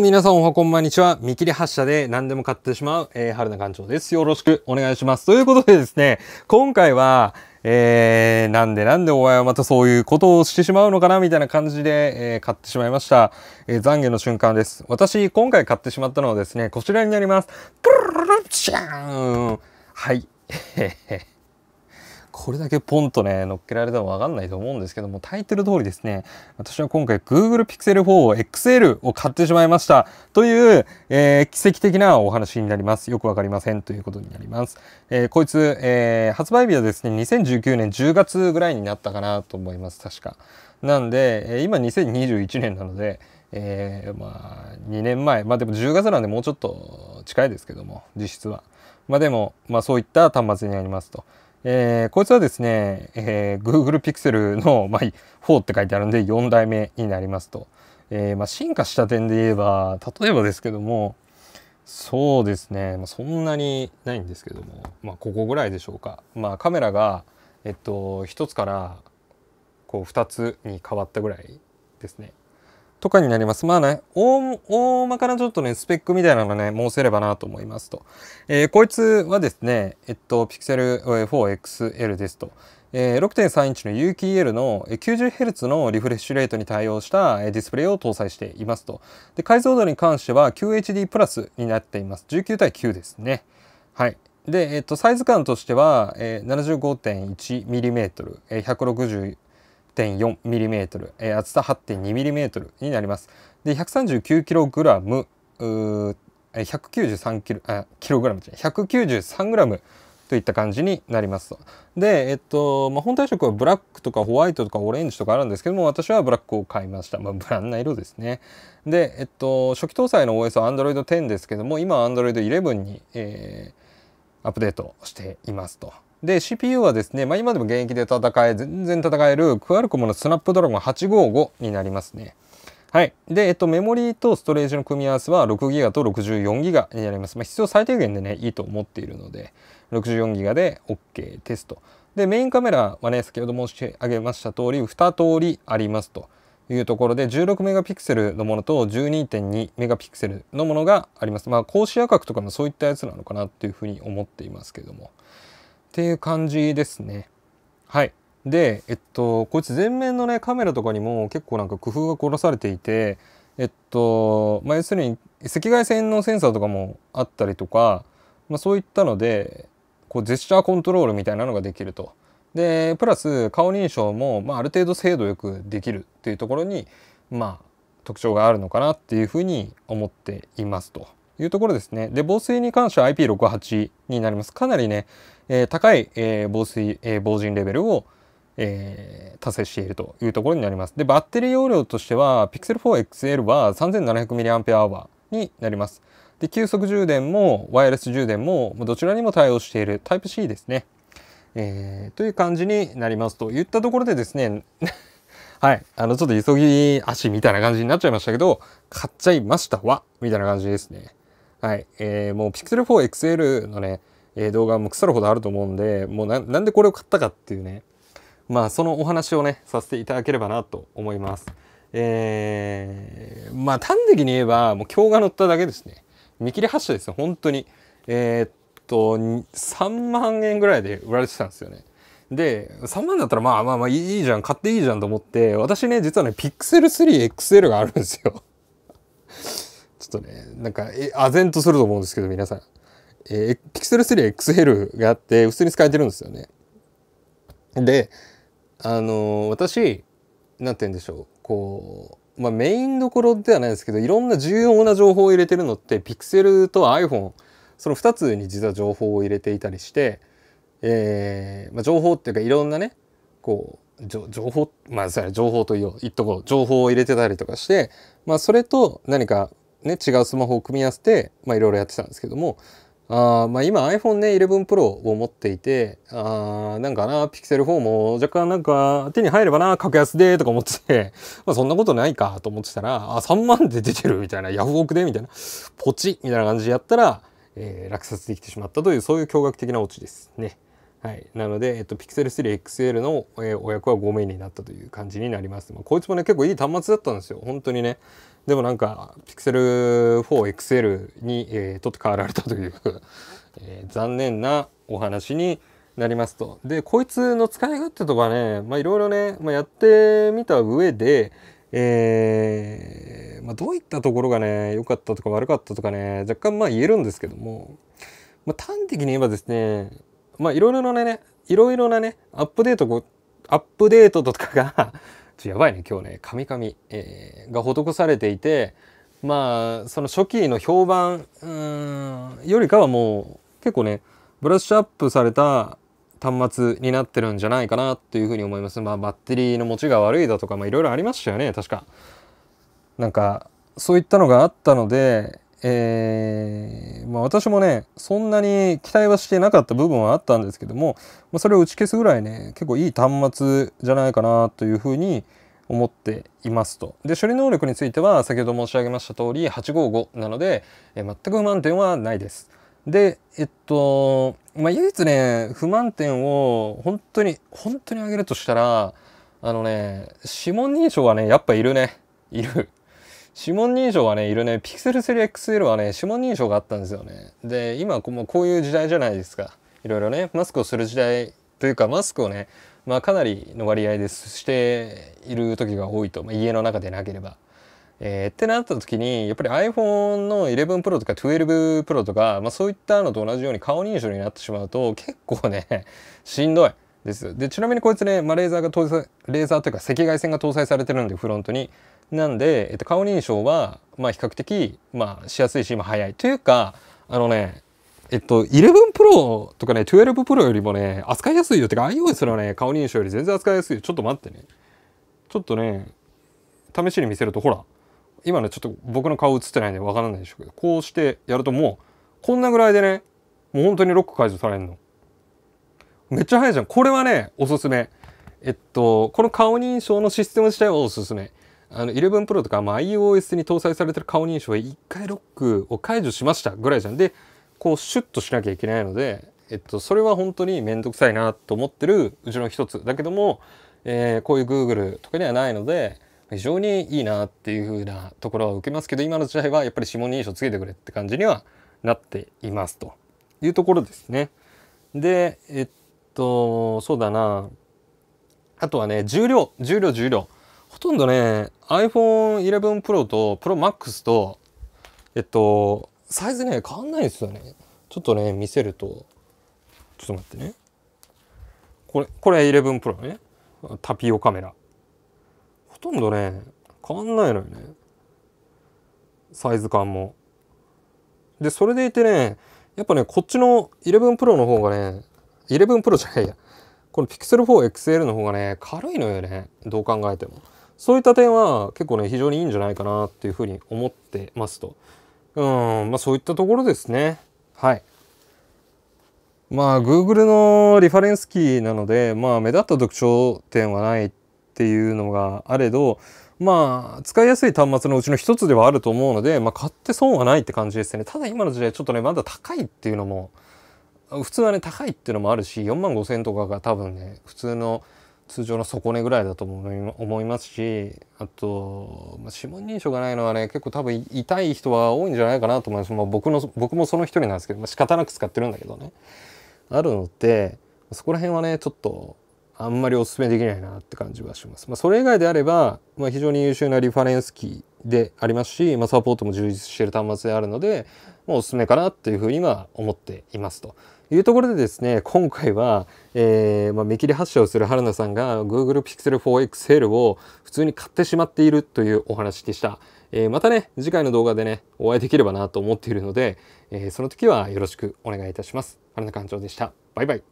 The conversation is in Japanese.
皆さんおはこんばんにちは。見切り発車で何でも買ってしまう、えー、春菜館長です。よろしくお願いします。ということでですね、今回は、えー、なんでなんでお前はまたそういうことをしてしまうのかなみたいな感じで、えー、買ってしまいました。えー、懺悔の瞬間です。私、今回買ってしまったのはですね、こちらになります。プルルはい。これだけポンとね、乗っけられてもわかんないと思うんですけども、タイトル通りですね、私は今回 Google Pixel 4を XL を買ってしまいましたという、えー、奇跡的なお話になります。よくわかりませんということになります。えー、こいつ、えー、発売日はですね、2019年10月ぐらいになったかなと思います、確か。なんで、今2021年なので、えー、まあ2年前まあでも10月なんでもうちょっと近いですけども実質はまあでも、まあ、そういった端末になりますとえー、こいつはですね、えー、Google Pixel の、まあ、4って書いてあるんで4代目になりますと。えーまあ、進化した点で言えば例えばですけどもそうですね、まあ、そんなにないんですけども、まあ、ここぐらいでしょうか、まあ、カメラが、えっと、1つからこう2つに変わったぐらいですね。とかになります。まあね、大大まかなちょっとね、スペックみたいなのね、申せればなと思いますと。えー、こいつはですね、えっと、Pixel 4XL ですと。えー、6.3インチの UKEL の 90Hz のリフレッシュレートに対応したディスプレイを搭載していますと。で解像度に関しては QHD プラスになっています。19対9ですね。はい。で、えっと、サイズ感としては、えー、75.1mm、えー、8.4mm、えー、厚さ 8.2mm になります。で 139kg 193キロあキログラムじゃない193グラムといった感じになりますでえっと、まあ、本体色はブラックとかホワイトとかオレンジとかあるんですけども私はブラックを買いました、まあ、無難な色ですねでえっと初期搭載の OS は Android 10ですけども今は Android 11に、えー、アップデートしていますとで CPU はですね、まあ、今でも現役で戦え全然戦えるクアルコムのスナップドラゴン855になりますね。はい、で、えっと、メモリーとストレージの組み合わせは 6GB と 64GB になります。まあ、必要最低限でねいいと思っているので 64GB で OK テスト。でメインカメラはね先ほど申し上げました通り2通りありますというところで1 6セルのものと1 2 2セルのものがあります。まあ格子野角とかもそういったやつなのかなっていうふうに思っていますけども。ていう感じですね。はい。で、えっと、こいつ前面のね、カメラとかにも結構なんか工夫が凝らされていて、えっと、まあ、要するに赤外線のセンサーとかもあったりとか、まあ、そういったので、こうジェスチャーコントロールみたいなのができると。で、プラス顔認証も、まあ、ある程度精度よくできるっていうところに、まあ、特徴があるのかなっていうふうに思っていますと。いうところですね。で、防水に関しては IP68 になります。かなりね、えー、高い、えー、防水、えー、防塵レベルを、えー、達成しているというところになります。で、バッテリー容量としては、Pixel 4XL は 3700mAh になります。で、急速充電もワイヤレス充電もどちらにも対応している Type-C ですね。えー、という感じになりますといったところでですね はい。あの、ちょっと急ぎ足みたいな感じになっちゃいましたけど、買っちゃいましたわみたいな感じですね。はい。えー、もう Pixel 4 XL のね、え動画も腐るほどあると思うんで、もうなんでこれを買ったかっていうね、まあそのお話をね、させていただければなと思います。えー、まあ端的に言えば、もう今日が乗っただけですね。見切り発車ですよ、本当に。えー、っと、3万円ぐらいで売られてたんですよね。で、3万だったらまあまあまあいいじゃん、買っていいじゃんと思って、私ね、実はね、Pixel 3XL があるんですよ。とね、なんか、え、唖然とすると思うんですけど、皆さん。えー、Pixel 3 XL があって、普通に使えてるんですよね。で、あのー、私、何て言うんでしょう、こう、まあ、メインどころではないですけど、いろんな重要な情報を入れてるのって、Pixel と iPhone、その2つに実は情報を入れていたりして、えー、まあ、情報っていうかいろんなね、こう、情報、まあ、それ情報と言おう、言っとこう、情報を入れてたりとかして、まあ、それと何かね、違うスマホを組み合わせて、まあ、いろいろやってたんですけども、あまあ、今 iPhone ね 11Pro を持っていてあなんかなピクセル4も若干なんか手に入ればな格安でとか思ってて、まあ、そんなことないかと思ってたらあ3万で出てるみたいなヤフオクでみたいなポチみたいな感じでやったら、えー、落札できてしまったというそういう驚愕的なオチですね。はい、なので、えっと、ピクセル3 x l の、えー、お役は5名になったという感じになります。まあ、こいつもね結構いい端末だったんですよ本当にね。でもなんか Pixel4XL に、えー、取って代わられたという えー、残念なお話になりますと。で、こいつの使い勝手とかね、いろいろね、まあ、やってみた上で、えー、まあ、どういったところがね、良かったとか悪かったとかね、若干まあ言えるんですけども、まあ、端的に言えばですね、いろいろなね、いろいろなね、アップデート、アップデートとかがちょやばいね今日ね「カミカミ」えー、が施されていてまあその初期の評判よりかはもう結構ねブラッシュアップされた端末になってるんじゃないかなというふうに思います。まあバッテリーの持ちが悪いだとかいろいろありましたよね確か。なんかそういったのがあったのでえー、まあ、私もねそんなに期待はしてなかった部分はあったんですけども、まあ、それを打ち消すぐらいね結構いい端末じゃないかなというふうに思っていますと。で処理能力については先ほど申し上げました通り855なので、えー、全く不満点はないです。でえっとまあ、唯一ね不満点を本当に本当にあげるとしたらあのね指紋認証はねやっぱいるねいる。指紋認証はねいるね Pixel3XL はね指紋認証があったんですよねで今こうこういう時代じゃないですかいろいろねマスクをする時代というかマスクをね、まあ、かなりの割合でしている時が多いと、まあ、家の中でなければ。えー、ってなった時にやっぱり iPhone の 11Pro とか 12Pro とか、まあ、そういったのと同じように顔認証になってしまうと結構ね しんどいですでちなみにこいつね、まあ、レーザーが搭載レーザーというか赤外線が搭載されてるんでフロントになんで、えっと、顔認証は、まあ、比較的、まあ、しやすいし、今、早い。というか、あのね、えっと、11 Pro とかね、12 Pro よりもね、扱いやすいよ。てか、iOS のね、顔認証より全然扱いやすいよ。ちょっと待ってね。ちょっとね、試しに見せると、ほら、今ね、ちょっと僕の顔映ってないんでわからないでしょうけど、こうしてやるともう、こんなぐらいでね、もう本当にロック解除されるの。めっちゃ早いじゃん。これはね、おすすめ。えっと、この顔認証のシステム自体はおすすめ。あの 11Pro とか、まあ、iOS に搭載されてる顔認証は1回ロックを解除しましたぐらいじゃんでこうシュッとしなきゃいけないので、えっと、それは本当に面倒くさいなと思ってるうちの一つだけども、えー、こういう Google とかにはないので非常にいいなっていうふうなところは受けますけど今の時代はやっぱり指紋認証つけてくれって感じにはなっていますというところですね。でえっとそうだなあとはね重量重量重量ほとんどね iPhone11 Pro と ProMax とえっとサイズね変わんないですよねちょっとね見せるとちょっと待ってねこれこれ 11Pro ねタピオカメラほとんどね変わんないのよねサイズ感もでそれでいてねやっぱねこっちの 11Pro の方がね 11Pro じゃないやこの Pixel4XL の方がね軽いのよねどう考えてもそういった点は結構ね非常にいいんじゃないかなっていうふうに思ってますとうんまあそういったところですねはいまあ Google のリファレンスキーなのでまあ目立った特徴点はないっていうのがあれどまあ使いやすい端末のうちの一つではあると思うので、まあ、買って損はないって感じですねただ今の時代ちょっとねまだ高いっていうのも普通はね高いっていうのもあるし4万5,000とかが多分ね普通の通常の底値ぐらいだと思いますしあと、まあ、指紋認証がないのはね結構多分痛い人は多いんじゃないかなと思います、まあ、僕の僕もその一人なんですけど、まあ、仕方なく使ってるんだけどねあるのでそこら辺はねちょっとあんまりおすすめできないなって感じはします。まあ、それ以外であれば、まあ、非常に優秀なリファレンスキーでありますし、まあ、サポートも充実している端末であるので、もうおすすめかなというふうには思っていますと。いうところでですね、今回は、えー、まあ、見切り発車をする春菜さんが Google Pixel 4XL を普通に買ってしまっているというお話でした。えー、またね、次回の動画でね、お会いできればなと思っているので、えー、その時はよろしくお願いいたします。春菜館長でした。バイバイ。